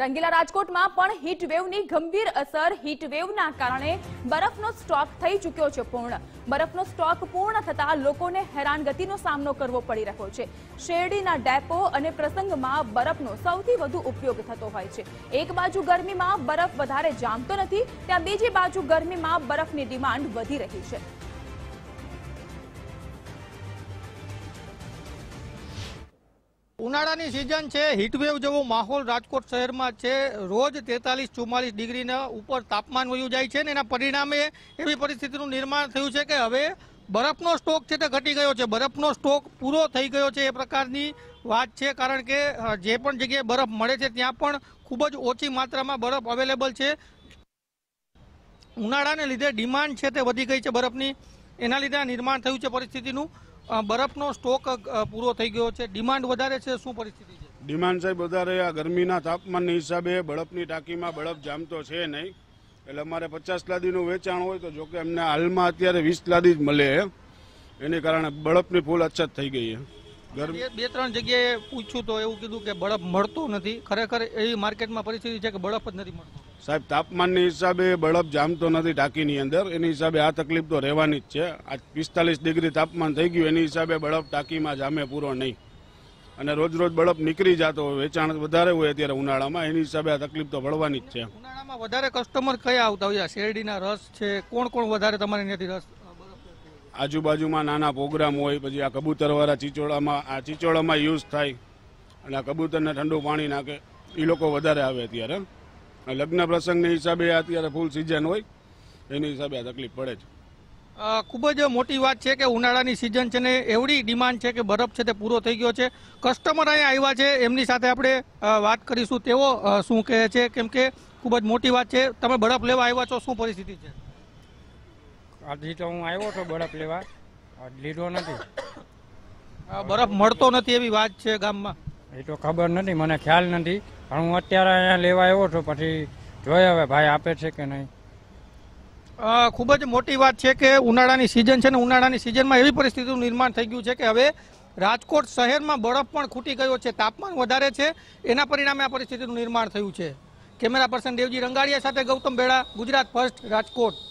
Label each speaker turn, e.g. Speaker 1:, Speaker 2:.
Speaker 1: રંગીલા રાજકોટમાં પણ હીટવેવની ગંભીર અસર હીટવેવના કારણે બરફનો સ્ટોક થઈ ચૂક્યો છે પૂર્ણ બરફનો સ્ટોક પૂર્ણ થતાં લોકોને હેરાનગતિનો સામનો કરવો પડી રહ્યો છે શેરડીના ડેપો અને પ્રસંગમાં બરફનો સૌથી વધુ ઉપયોગ થતો હોય છે એક બાજુ ગરમીમાં બરફ વધારે જામતો નથી ત્યાં બીજી બાજુ ગરમીમાં બરફની ડિમાન્ડ વધી રહી છે
Speaker 2: ઉનાળાની સિઝન છે હીટવેવ જેવો માહોલ રાજકોટ શહેરમાં છે રોજ તેતાલીસ ચુમ્માલીસ ડિગ્રીના ઉપર તાપમાન વયું જાય છે અને એના પરિણામે એવી પરિસ્થિતિનું નિર્માણ થયું છે કે હવે બરફનો સ્ટોક છે તે ઘટી ગયો છે બરફનો સ્ટોક પૂરો થઈ ગયો છે એ પ્રકારની વાત છે કારણ કે જે પણ જગ્યાએ બરફ મળે છે ત્યાં પણ ખૂબ જ ઓછી માત્રામાં બરફ અવેલેબલ છે ઉનાળાને લીધે ડિમાન્ડ છે તે વધી ગઈ છે બરફની એના લીધે નિર્માણ થયું છે પરિસ્થિતિનું બરફનો
Speaker 3: સ્ટોક પૂરો થઈ ગયો છે ડિમાન્ડ વધારે છે શું પરિસ્થિતિ છે ડિમાન્ડ સાહેબ વધારે આ ગરમીના તાપમાનના હિસાબે બરફની ટાંકીમાં બરફ જામતો છે નહીં એટલે અમારે પચાસ લાદીનું વેચાણ હોય તો જોકે અમને હાલમાં અત્યારે વીસ લાદી જ મળે એને કારણે બરફની ફૂલ અછત થઈ ગઈ
Speaker 2: છે બે ત્રણ જગ્યાએ પૂછ્યું તો એવું કીધું કે બરફ મળતું નથી ખરેખર એવી માર્કેટમાં પરિસ્થિતિ છે કે બરફ જ નથી મળતો
Speaker 3: સાહેબ તાપમાનની હિસાબે બળબ જામતો નથી ટાંકીની અંદર એની હિસાબે આ તકલીફ તો રહેવાની જ છે આ પિસ્તાલીસ ડિગ્રી તાપમાન થઈ ગયું એની હિસાબે બળબ ટાંકીમાં જામે પૂરો નહીં અને રોજ રોજ બળબ નીકળી જતો હોય વેચાણ વધારે હોય અત્યારે ઉનાળામાં એની હિસાબે આ તકલીફ તો પડવાની જ છે
Speaker 2: ઉનાળામાં વધારે
Speaker 3: કસ્ટમર કયા આવતા હોય શેરડીના રસ છે કોણ કોણ વધારે તમારે અહીંયાથી રસ આજુબાજુમાં નાના પ્રોગ્રામ હોય પછી આ કબૂતરવાળા ચીચોળામાં આ ચીચોળામાં યુઝ થાય અને આ કબૂતરને ઠંડુ પાણી નાખે એ લોકો વધારે આવે અત્યારે લગ્ન પ્રસંગની હિસાબે અત્યારે ફૂલ સિઝન હોય એની હિસાબે આ તકલીફ પડે છે
Speaker 2: ખૂબ જ મોટી વાત છે કે ઉનાળાની સિઝન છે ને એવડી ડિમાન્ડ છે કે બરફ છે તે પૂરો થઈ ગયો છે કસ્ટમર અહીંયા આવ્યા છે એમની સાથે આપણે વાત કરીશું તેઓ શું કહે છે કેમ કે ખૂબ જ મોટી વાત છે તમે બરફ લેવા આવ્યા છો શું પરિસ્થિતિ છે આજથી તો હું આવ્યો છો બરફ લેવા લીધો નથી બરફ મળતો નથી એવી વાત છે ગામમાં
Speaker 4: એ તો ખબર નથી મને ખ્યાલ નથી પણ હું અત્યારે અહીંયા લેવા આવ્યો છું પછી જોઈએ હવે ભાઈ આપે છે કે નહીં
Speaker 2: ખૂબ જ મોટી વાત છે કે ઉનાળાની સિઝન છે ને ઉનાળાની સિઝનમાં એવી પરિસ્થિતિનું નિર્માણ થઈ ગયું છે કે હવે રાજકોટ શહેરમાં બરફ પણ ખૂટી ગયો છે તાપમાન વધારે છે એના પરિણામે આ પરિસ્થિતિનું નિર્માણ થયું છે કેમેરા પર્સન દેવજી રંગાડિયા સાથે ગૌતમ બેડા ગુજરાત ફર્સ્ટ રાજકોટ